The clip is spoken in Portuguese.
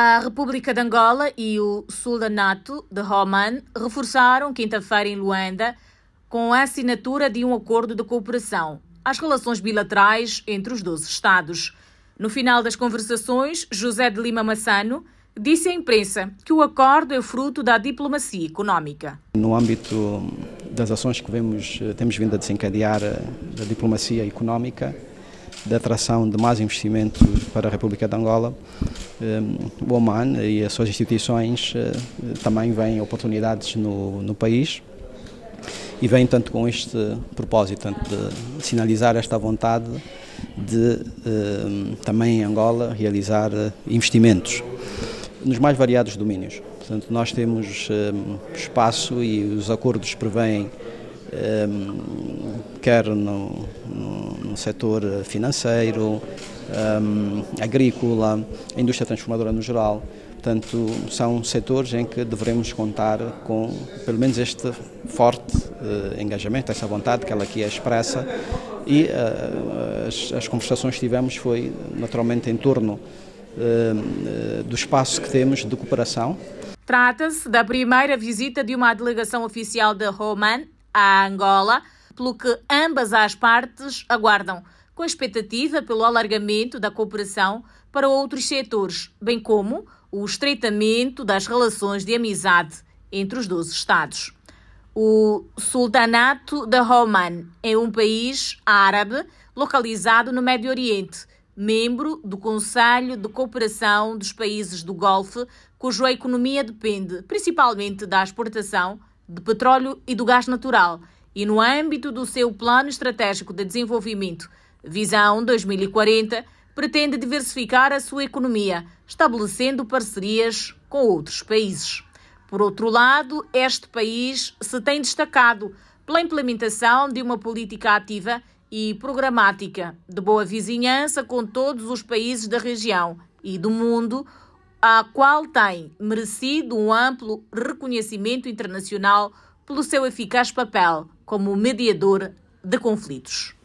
A República de Angola e o Sultanato de Oman reforçaram quinta-feira em Luanda com a assinatura de um acordo de cooperação às relações bilaterais entre os 12 Estados. No final das conversações, José de Lima Massano disse à imprensa que o acordo é fruto da diplomacia económica. No âmbito das ações que vemos, temos vindo a desencadear eh, da diplomacia económica, da atração de mais investimentos para a República de Angola, Ehm, o Oman e as suas instituições eh, também veem oportunidades no, no país e vêm tanto com este propósito, tanto de sinalizar esta vontade de ehm, também em Angola realizar eh, investimentos nos mais variados domínios. Portanto, nós temos ehm, espaço e os acordos prevêem quer no, no, no setor financeiro, um, ehm, agrícola, a indústria transformadora no geral. Portanto, são setores em que devemos contar com, pelo menos, este forte uh, engajamento, essa vontade que ela aqui é expressa. E uh, as, as, conversações que tivemos foi, naturalmente, em torno uh, do espaço que temos de cooperação. Trata-se da primeira visita de uma delegação oficial de Roman à Angola, pelo que ambas as partes aguardam com expectativa pelo alargamento da cooperação para outros setores, bem como o estreitamento das relações de amizade entre os 12 Estados. O Sultanato da Oman é um país árabe localizado no Médio Oriente, membro do Conselho de Cooperação dos Países do Golfo, cuja economia depende principalmente da exportação de petróleo e do gás natural, e no âmbito do seu Plano Estratégico de Desenvolvimento Visão 2040 pretende diversificar a sua economia, estabelecendo parcerias com outros países. Por outro lado, este país se tem destacado pela implementação de uma política ativa e programática de boa vizinhança com todos os países da região e do mundo, a qual tem merecido um amplo reconhecimento internacional pelo seu eficaz papel como mediador de conflitos.